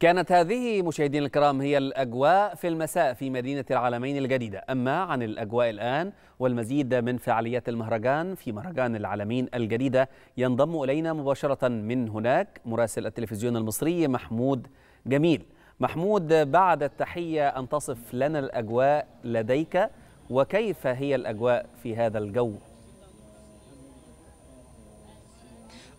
كانت هذه مشاهدينا الكرام هي الأجواء في المساء في مدينة العالمين الجديدة أما عن الأجواء الآن والمزيد من فعاليات المهرجان في مهرجان العالمين الجديدة ينضم إلينا مباشرة من هناك مراسل التلفزيون المصري محمود جميل محمود بعد التحية أن تصف لنا الأجواء لديك وكيف هي الأجواء في هذا الجو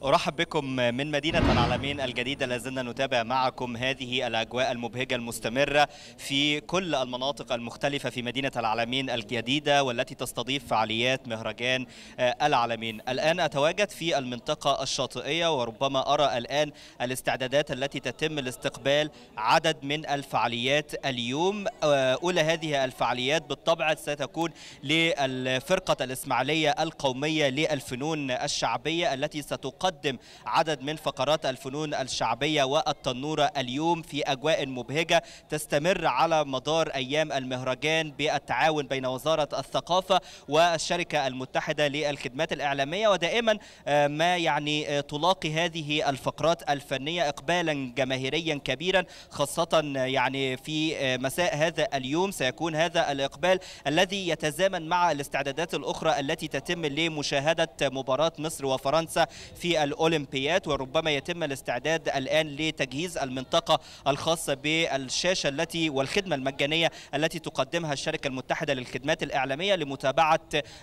أرحب بكم من مدينة العالمين الجديدة لازلنا نتابع معكم هذه الأجواء المبهجة المستمرة في كل المناطق المختلفة في مدينة العالمين الجديدة والتي تستضيف فعاليات مهرجان آه، العالمين الآن أتواجد في المنطقة الشاطئية وربما أرى الآن الاستعدادات التي تتم لاستقبال عدد من الفعاليات اليوم آه، أولى هذه الفعاليات بالطبع ستكون للفرقة الإسماعيلية القومية للفنون الشعبية التي ستقدم نقدم عدد من فقرات الفنون الشعبية والتنورة اليوم في أجواء مبهجة تستمر على مدار أيام المهرجان بالتعاون بين وزارة الثقافة والشركة المتحدة للخدمات الإعلامية ودائما آه، ما يعني آه، تلاقي هذه الفقرات الفنية إقبالا جماهيريا كبيرا خاصة آه، يعني في مساء هذا اليوم سيكون هذا الإقبال الذي يتزامن مع الاستعدادات الأخرى التي تتم لمشاهدة مباراة مصر وفرنسا في الاولمبيات وربما يتم الاستعداد الآن لتجهيز المنطقة الخاصة بالشاشة التي والخدمة المجانية التي تقدمها الشركة المتحدة للخدمات الإعلامية لمتابعة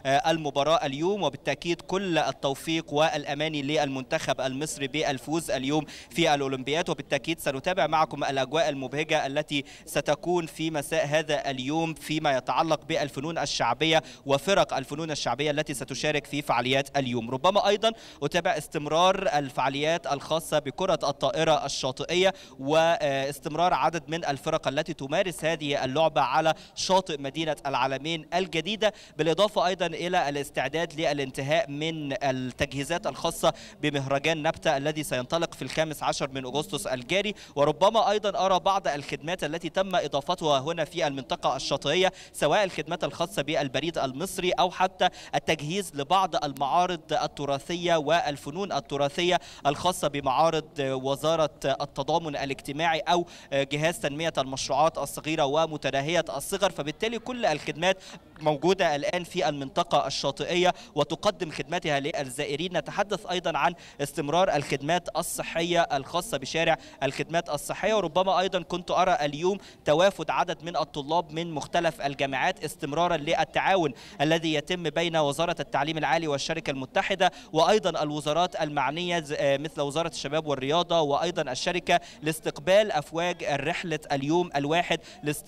آه، المباراة اليوم وبالتأكيد كل التوفيق والأماني للمنتخب المصري بالفوز اليوم في الأولمبيات وبالتأكيد سنتابع معكم الأجواء المبهجة التي ستكون في مساء هذا اليوم فيما يتعلق بالفنون الشعبية وفرق الفنون الشعبية التي ستشارك في فعاليات اليوم ربما أيضا أتابع استمرار استمرار الفعاليات الخاصة بكرة الطائرة الشاطئية واستمرار عدد من الفرق التي تمارس هذه اللعبة على شاطئ مدينة العالمين الجديدة بالإضافة أيضا إلى الاستعداد للانتهاء من التجهيزات الخاصة بمهرجان نبتة الذي سينطلق في الخامس عشر من أغسطس الجاري وربما أيضا أرى بعض الخدمات التي تم إضافتها هنا في المنطقة الشاطئية سواء الخدمات الخاصة بالبريد المصري أو حتى التجهيز لبعض المعارض التراثية والفنون التراثية الخاصة بمعارض وزارة التضامن الاجتماعي أو جهاز تنمية المشروعات الصغيرة ومتناهية الصغر فبالتالي كل الخدمات موجودة الآن في المنطقة الشاطئية وتقدم خدماتها للزائرين نتحدث أيضا عن استمرار الخدمات الصحية الخاصة بشارع الخدمات الصحية وربما أيضا كنت أرى اليوم توافد عدد من الطلاب من مختلف الجامعات استمرارا للتعاون الذي يتم بين وزارة التعليم العالي والشركة المتحدة وأيضا الوزارات المعنية آه، مثل وزارة الشباب والرياضة وأيضا الشركة لاستقبال أفواج رحلة اليوم الواحد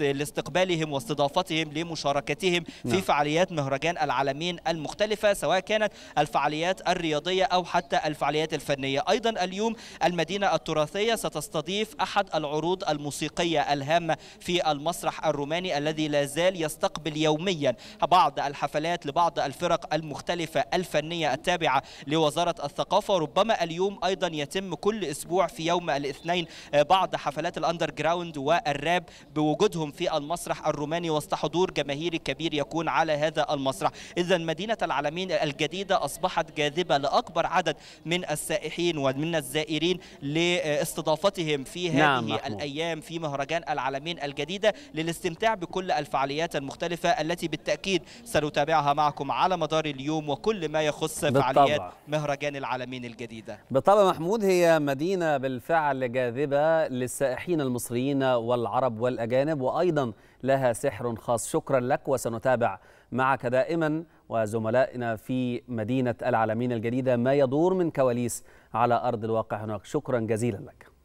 لاستقبالهم واستضافتهم لمشاركتهم في نعم. فعاليات مهرجان العالمين المختلفة سواء كانت الفعاليات الرياضية أو حتى الفعاليات الفنية أيضا اليوم المدينة التراثية ستستضيف أحد العروض الموسيقية الهامة في المسرح الروماني الذي لا زال يستقبل يوميا بعض الحفلات لبعض الفرق المختلفة الفنية التابعة لوزارة الثقافة بالإضافة وربما اليوم أيضا يتم كل أسبوع في يوم الاثنين آه، بعض حفلات الأندر جراوند والراب بوجودهم في المسرح الروماني وسط حضور جماهيري كبير يكون على هذا المسرح إذا مدينة العالمين الجديدة أصبحت جاذبة لأكبر عدد من السائحين ومن الزائرين لاستضافتهم في نعم، هذه نعم الأيام في مهرجان العالمين الجديدة للاستمتاع بكل الفعاليات المختلفة التي بالتأكيد سنتابعها معكم على مدار اليوم وكل ما يخص بالطبع. فعاليات مهرجان العالمين العالمين الجديدة بالطبع محمود هي مدينة بالفعل جاذبة للسائحين المصريين والعرب والأجانب وأيضا لها سحر خاص شكرا لك وسنتابع معك دائما وزملائنا في مدينة العالمين الجديدة ما يدور من كواليس على أرض الواقع هناك شكرا جزيلا لك